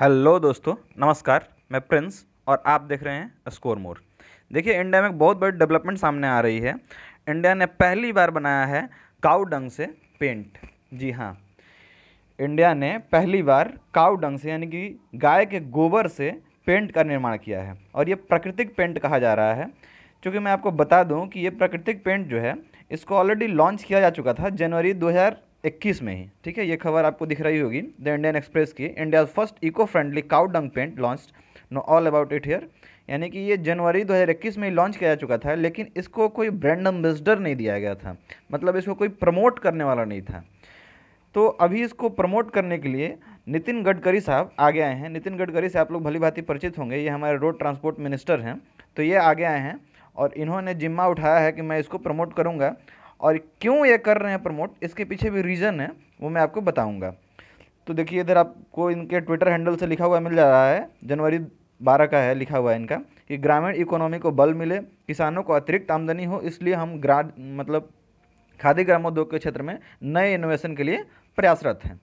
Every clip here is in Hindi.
हेलो दोस्तों नमस्कार मैं प्रिंस और आप देख रहे हैं स्कोर मोर देखिए इंडिया में बहुत बड़ी डेवलपमेंट सामने आ रही है इंडिया ने पहली बार बनाया है काउ डंग से पेंट जी हाँ इंडिया ने पहली बार काउ डंग से यानी कि गाय के गोबर से पेंट का निर्माण किया है और ये प्राकृतिक पेंट कहा जा रहा है चूँकि मैं आपको बता दूँ कि ये प्राकृतिक पेंट जो है इसको ऑलरेडी लॉन्च किया जा चुका था जनवरी 2000 2021 में ही ठीक है ये खबर आपको दिख रही होगी द इंडियन एक्सप्रेस की India first eco friendly cow dung paint launch know all about it here यानी कि ये जनवरी 2021 में लॉन्च किया जा चुका था लेकिन इसको कोई ब्रांड एम्बेसडर नहीं दिया गया था मतलब इसको कोई प्रमोट करने वाला नहीं था तो अभी इसको प्रमोट करने के लिए नितिन गडकरी साहब आगे आए हैं नितिन गडकरी से आप लोग भली भांति परिचित होंगे ये हमारे रोड ट्रांसपोर्ट मिनिस्टर हैं तो ये आगे आए हैं और इन्होंने जिम्मा उठाया है कि मैं इसको प्रमोट करूँगा और क्यों ये कर रहे हैं प्रमोट इसके पीछे भी रीज़न है वो मैं आपको बताऊँगा तो देखिए इधर आपको इनके ट्विटर हैंडल से लिखा हुआ मिल जा रहा है जनवरी बारह का है लिखा हुआ है इनका कि ग्रामीण इकोनॉमी को बल मिले किसानों को अतिरिक्त आमदनी हो इसलिए हम ग्रा मतलब खादी ग्रामोद्योग के क्षेत्र में नए इनोवेशन के लिए प्रयासरत हैं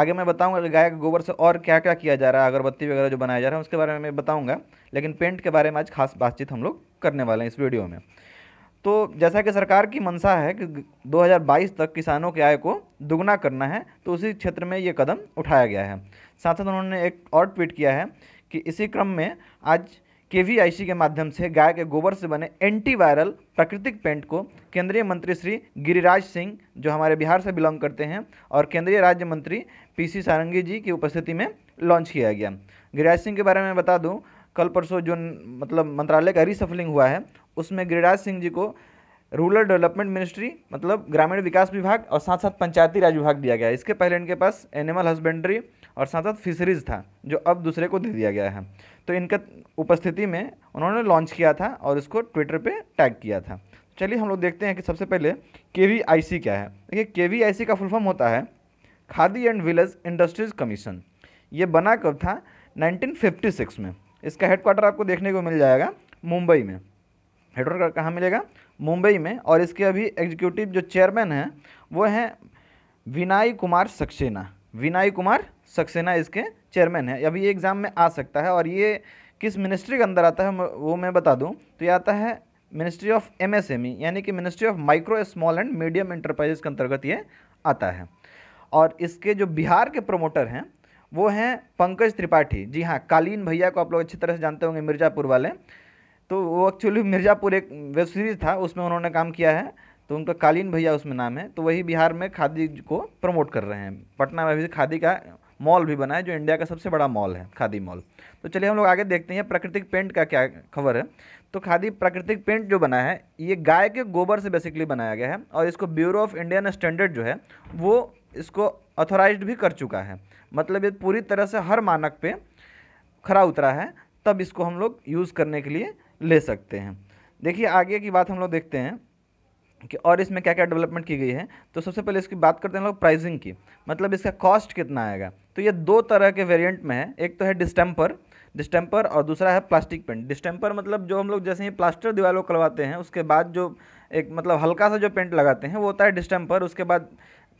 आगे मैं बताऊंगा कि गाय के गोबर से और क्या क्या किया जा रहा है अगरबत्ती वगैरह जो बनाया जा रहा है उसके बारे में मैं बताऊंगा लेकिन पेंट के बारे में आज खास बातचीत हम लोग करने वाले हैं इस वीडियो में तो जैसा कि सरकार की मंशा है कि 2022 तक किसानों की आय को दुगना करना है तो उसी क्षेत्र में ये कदम उठाया गया है साथ साथ उन्होंने एक और ट्वीट किया है कि इसी क्रम में आज के वी आई सी के माध्यम से गाय के गोबर से बने एंटीवायरल प्राकृतिक पेंट को केंद्रीय मंत्री श्री गिरिराज सिंह जो हमारे बिहार से बिलोंग करते हैं और केंद्रीय राज्य मंत्री पी सी सारंगी जी की उपस्थिति में लॉन्च किया गया गिरिराज सिंह के बारे में बता दूं कल परसों जो मतलब मंत्रालय का रिसफलिंग हुआ है उसमें गिरिराज सिंह जी को रूरल डेवलपमेंट मिनिस्ट्री मतलब ग्रामीण विकास विभाग और साथ साथ पंचायती राज विभाग दिया गया है इसके पहले इनके पास एनिमल हस्बेंड्री और साथ साथ फिशरीज था जो अब दूसरे को दे दिया गया है तो इनका उपस्थिति में उन्होंने लॉन्च किया था और इसको ट्विटर पे टैग किया था चलिए हम लोग देखते हैं कि सबसे पहले के क्या है देखिए के का फुल फॉर्म होता है Khadi and village industries commission ये बना कब था 1956 में इसका हेडक्वार्टर आपको देखने को मिल जाएगा मुंबई में हेडवर्क कहाँ मिलेगा मुंबई में और इसके अभी एग्जीक्यूटिव जो चेयरमैन हैं वो हैं विनाय कुमार सक्सेना विनाय कुमार सक्सेना इसके चेयरमैन है अभी ये एग्ज़ाम में आ सकता है और ये किस मिनिस्ट्री के अंदर आता है वो मैं बता दूं तो ये आता है मिनिस्ट्री ऑफ एमएसएमई यानी कि ministry of micro small and medium enterprises के अंतर्गत ये आता है और इसके जो बिहार के प्रमोटर हैं वो हैं पंकज त्रिपाठी जी हाँ कालीन भैया को आप लोग अच्छी तरह से जानते होंगे मिर्ज़ापुर वाले तो वो एक्चुअली मिर्ज़ापुर एक वेब सीरीज़ था उसमें उन्होंने काम किया है तो उनका कालीन भैया उसमें नाम है तो वही बिहार में खादी को प्रमोट कर रहे हैं पटना में भी खादी का मॉल भी बना है जो इंडिया का सबसे बड़ा मॉल है खादी मॉल तो चलिए हम लोग आगे देखते हैं प्राकृतिक पेंट का क्या खबर है तो खादी प्राकृतिक पेंट जो बना है ये गाय के गोबर से बेसिकली बनाया गया है और इसको ब्यूरो ऑफ इंडियन स्टैंडर्ड जो है वो इसको ऑथोराइज भी कर चुका है मतलब ये पूरी तरह से हर मानक पे खरा उतरा है तब इसको हम लोग यूज़ करने के लिए ले सकते हैं देखिए आगे की बात हम लोग देखते हैं कि और इसमें क्या क्या डेवलपमेंट की गई है तो सबसे पहले इसकी बात करते हैं लोग प्राइसिंग की मतलब इसका कॉस्ट कितना आएगा तो ये दो तरह के वेरिएंट में है एक तो है डिस्टेंपर डिस्टेंपर और दूसरा है प्लास्टिक पेंट डिस्टेम्पर मतलब जो हम लोग जैसे ही प्लास्टर दीवारों करवाते हैं उसके बाद जो एक मतलब हल्का सा जो पेंट लगाते हैं वो होता है डिस्टेंपर उसके बाद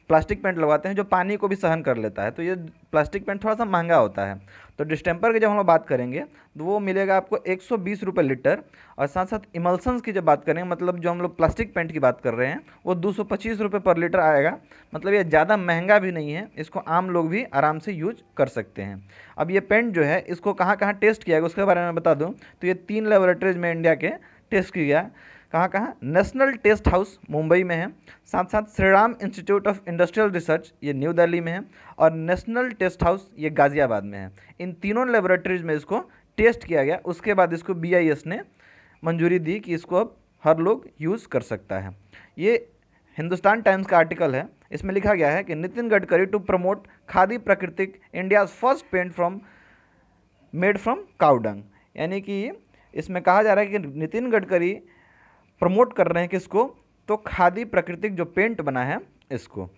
प्लास्टिक पेंट लगाते हैं जो पानी को भी सहन कर लेता है तो ये प्लास्टिक पेंट थोड़ा सा महंगा होता है तो डिस्टेंपर की जब हम लोग बात करेंगे तो वो मिलेगा आपको एक सौ लीटर और साथ साथ इमल्सन्स की जब बात करेंगे मतलब जो हम लोग प्लास्टिक पेंट की बात कर रहे हैं वो दो सौ पर लीटर आएगा मतलब ये ज़्यादा महंगा भी नहीं है इसको आम लोग भी आराम से यूज कर सकते हैं अब ये पेंट जो है इसको कहाँ कहाँ टेस्ट किया गया उसके बारे में बता दूँ तो ये तीन लेबोरेटरीज में इंडिया के टेस्ट किया गया कहाँ कहाँ नेशनल टेस्ट हाउस मुंबई में है साथ साथ Shriram institute of industrial research ये न्यू दिल्ली में है और नेशनल टेस्ट हाउस ये गाज़ियाबाद में है इन तीनों लेबोरेटरीज में इसको टेस्ट किया गया उसके बाद इसको बी ने मंजूरी दी कि इसको अब हर लोग यूज़ कर सकता है ये हिंदुस्तान टाइम्स का आर्टिकल है इसमें लिखा गया है कि Nitin Gadkari to promote Khadi Prakritik India's first paint from made from cow dung यानी कि इसमें कहा जा रहा है कि नितिन गडकरी प्रमोट कर रहे हैं किसको तो खादी प्राकृतिक जो पेंट बना है इसको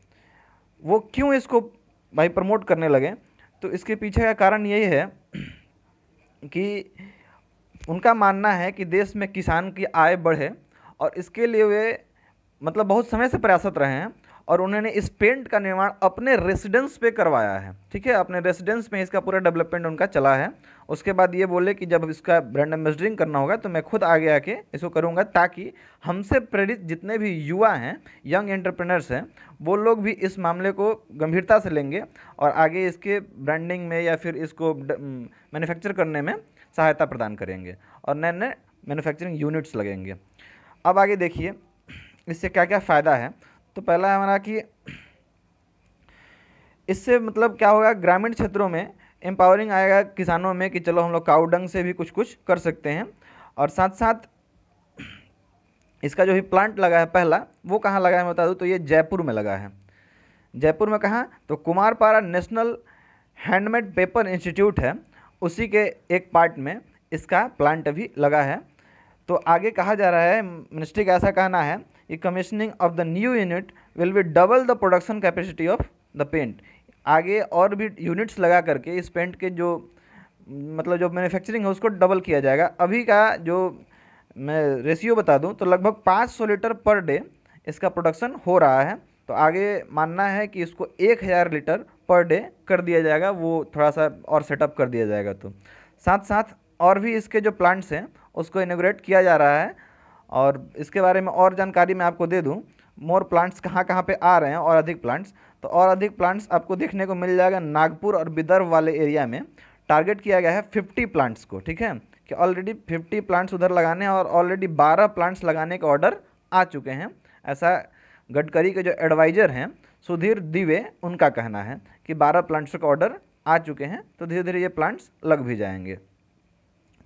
वो क्यों इसको भाई प्रमोट करने लगे तो इसके पीछे का कारण यही है कि उनका मानना है कि देश में किसान की आय बढ़े और इसके लिए वे मतलब बहुत समय से प्रयासरत रहे हैं और उन्होंने इस पेंट का निर्माण अपने रेसिडेंस पे करवाया है ठीक है अपने रेसिडेंस में इसका पूरा डेवलपमेंट उनका चला है उसके बाद ये बोले कि जब इसका ब्रांड एम्बेसडरिंग करना होगा तो मैं खुद आगे आके इसको करूँगा ताकि हमसे प्रेरित जितने भी युवा हैं यंग एंटरप्रेनर्स हैं वो लोग भी इस मामले को गंभीरता से लेंगे और आगे इसके ब्रांडिंग में या फिर इसको मैन्युफैक्चर करने में सहायता प्रदान करेंगे और नए नए मैन्युफैक्चरिंग यूनिट्स लगेंगे अब आगे देखिए इससे क्या क्या फ़ायदा है तो पहला है हमारा कि इससे मतलब क्या होगा ग्रामीण क्षेत्रों में एम्पावरिंग आएगा किसानों में कि चलो हम लोग काउडंग से भी कुछ कुछ कर सकते हैं और साथ साथ इसका जो भी प्लांट लगा है पहला वो कहाँ लगा है मैं बता दूँ तो ये जयपुर में लगा है जयपुर में कहाँ तो Kumarappa national handmade paper institute है उसी के एक पार्ट में इसका प्लांट अभी लगा है तो आगे कहा जा रहा है मिनिस्ट्री का ऐसा कहना है the commissioning of the new unit will be double the production capacity of the paint आगे और भी यूनिट्स लगा करके इस पेंट के जो मतलब जो मैन्युफैक्चरिंग है उसको डबल किया जाएगा अभी का जो मैं रेशियो बता दूं तो लगभग 500 लीटर पर डे इसका प्रोडक्शन हो रहा है तो आगे मानना है कि इसको एक हज़ार लीटर पर डे कर दिया जाएगा वो थोड़ा सा और सेटअप कर दिया जाएगा तो साथ साथ और भी इसके जो प्लांट्स हैं उसको इनोग्रेट किया जा रहा है और इसके बारे में और जानकारी मैं आपको दे दूँ मोर प्लांट्स कहाँ कहाँ पे आ रहे हैं और अधिक प्लांट्स तो और अधिक प्लांट्स आपको देखने को मिल जाएगा नागपुर और विदर्भ वाले एरिया में टारगेट किया गया है फिफ्टी प्लांट्स को ठीक है कि ऑलरेडी फिफ्टी प्लांट्स उधर लगाने हैं और ऑलरेडी बारह प्लांट्स लगाने के ऑर्डर आ चुके हैं ऐसा गडकरी के जो एडवाइज़र हैं सुधीर दिवे उनका कहना है कि बारह प्लांट्स का ऑर्डर आ चुके हैं तो धीरे धीरे ये प्लांट्स लग भी जाएंगे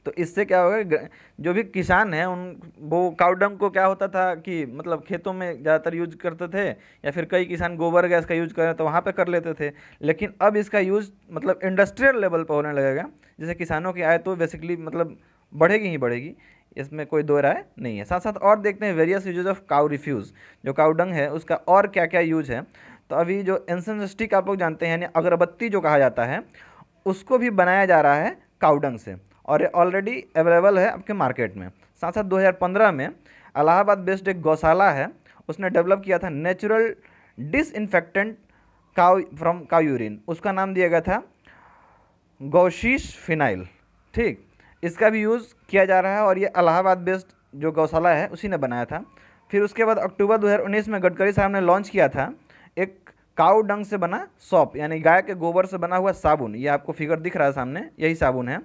तो इससे क्या होगा जो भी किसान हैं उन वो काउडंग को क्या होता था कि मतलब खेतों में ज़्यादातर यूज करते थे या फिर कई किसान गोबर गैस का यूज करें तो वहाँ पे कर लेते थे लेकिन अब इसका यूज़ मतलब इंडस्ट्रियल लेवल पर होने लगेगा जैसे किसानों की आय तो बेसिकली मतलब बढ़ेगी ही बढ़ेगी इसमें कोई दो राय नहीं है साथ साथ और देखते हैं various usages of cow refuse जो काउडंग है उसका और क्या क्या यूज है तो अभी जो एंसन स्टिक आप लोग जानते हैं यानी अगरबत्ती जो कहा जाता है उसको भी बनाया जा रहा है काउडंग से और ये ऑलरेडी अवेलेबल है आपके मार्केट में साथ साथ 2015 में अलाहाबाद बेस्ड एक गौशाला है उसने डेवलप किया था natural disinfectant cow from cow urine उसका नाम दिया गया था गौशीश फिनाइल ठीक इसका भी यूज़ किया जा रहा है और ये अलाहाबाद बेस्ड जो गौशाला है उसी ने बनाया था फिर उसके बाद अक्टूबर 2019 में गडकरी साहब ने लॉन्च किया था एक काउ डंग से बना सॉप यानी गाय के गोबर से बना हुआ साबुन ये आपको फिगर दिख रहा है सामने यही साबुन है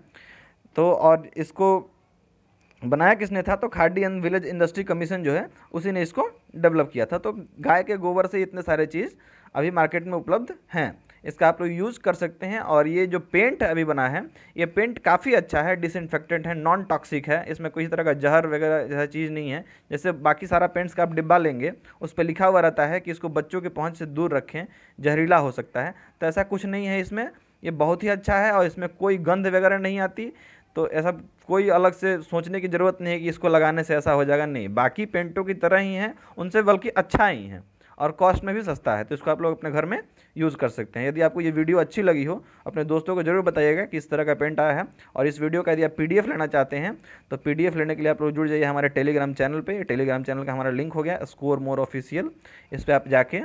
तो और इसको बनाया किसने था तो खाडी एंड विलेज इंडस्ट्री कमीशन जो है उसी ने इसको डेवलप किया था तो गाय के गोबर से इतने सारे चीज़ अभी मार्केट में उपलब्ध हैं इसका आप लोग यूज़ कर सकते हैं और ये जो पेंट अभी बना है ये पेंट काफ़ी अच्छा है डिसइनफेक्टेंट है नॉन टॉक्सिक है इसमें किसी तरह का जहर वगैरह जैसा चीज़ नहीं है जैसे बाकी सारा पेंट्स का आप डिब्बा लेंगे उस पर लिखा हुआ रहता है कि इसको बच्चों के पहुँच से दूर रखें जहरीला हो सकता है तो ऐसा कुछ नहीं है इसमें ये बहुत ही अच्छा है और इसमें कोई गंध वगैरह नहीं आती तो ऐसा कोई अलग से सोचने की ज़रूरत नहीं है कि इसको लगाने से ऐसा हो जाएगा नहीं बाकी पेंटों की तरह ही हैं उनसे बल्कि अच्छा ही है और कॉस्ट में भी सस्ता है तो इसको आप लोग अपने घर में यूज़ कर सकते हैं यदि आपको ये वीडियो अच्छी लगी हो अपने दोस्तों को जरूर बताइएगा कि इस तरह का पेंट आया है और इस वीडियो का यदि आप पीडीएफ लेना चाहते हैं तो पीडीएफ लेने के लिए आप लोग जुड़ जाइए हमारे टेलीग्राम चैनल पर टेलीग्राम चैनल का हमारा लिंक हो गया स्कोर मोर ऑफिशियल इस पर आप जाके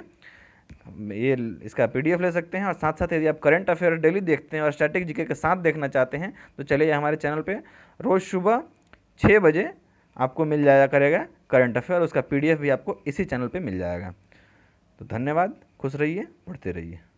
ये इसका पी ले सकते हैं और साथ साथ यदि आप करंट अफेयर डेली देखते हैं और स्टैटिक जीके के साथ देखना चाहते हैं तो चलिए हमारे चैनल पर रोज़ सुबह छः बजे आपको मिल जाया करेगा करंट अफेयर उसका पीडीएफ भी आपको इसी चैनल पे मिल जाएगा तो धन्यवाद खुश रहिए पढ़ते रहिए